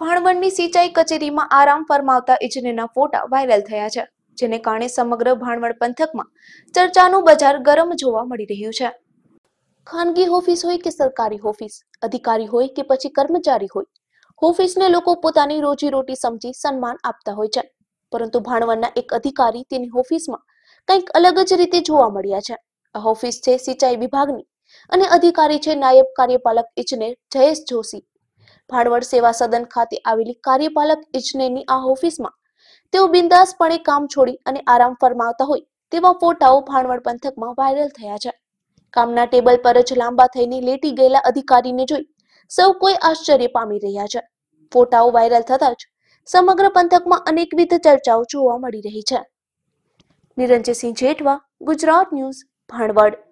ભાણવડની સિંચાઈ કચેરીમાં આરામ ફરમાવતા ઇજનેરના ફોટા વાયરલ થયા છે જેને કારણે સમગ્ર ભાણવડ પંથકમાં ચર્ચાનું બજાર ગરમ જોવા મળી રહ્યું છે ખાનગી ઓફિસ હોય કે સરકારી ઓફિસ અધિકારી હોય કે પછી કર્મચારી હોય ઓફિસને લોકો પોતાની રોજીરોટી સમજી સન્માન આપતા હોય છે પરંતુ ભાણવડના એક અધિકારી તેની ઓફિસમાં કંઈક અલગ જ રીતે જોવા મળ્યા છે આ ઓફિસ છે સિંચાઈ વિભાગની અને અધિકારી છે નાયબ કાર્યપાલક ઇજનેર જયેશ જોશી ભાણવડ સેવા સદન ખાતે આવેલી કાર્યપાલક ઇજનેરની આ ઓફિસમાં તેઓ બિંદાસપણે કામ છોડી અને આરામ ફરમાવતા હોય તેવા ફોટાઓ ભાણવડ પંથકમાં વાયરલ થયા છે કામના ટેબલ પર જ લાંબા થઈને લેટી ગયેલા અધિકારીને જોઈ સૌ કોઈ આશ્ચર્ય પામી રહ્યા છે ફોટાઓ વાયરલ થતા જ સમગ્ર પંથકમાં અનેકવિધ ચર્ચાઓ જોવા મળી રહી છે નિરંજનસિંહ જેઠવા ગુજરાત ન્યૂઝ ભાણવડ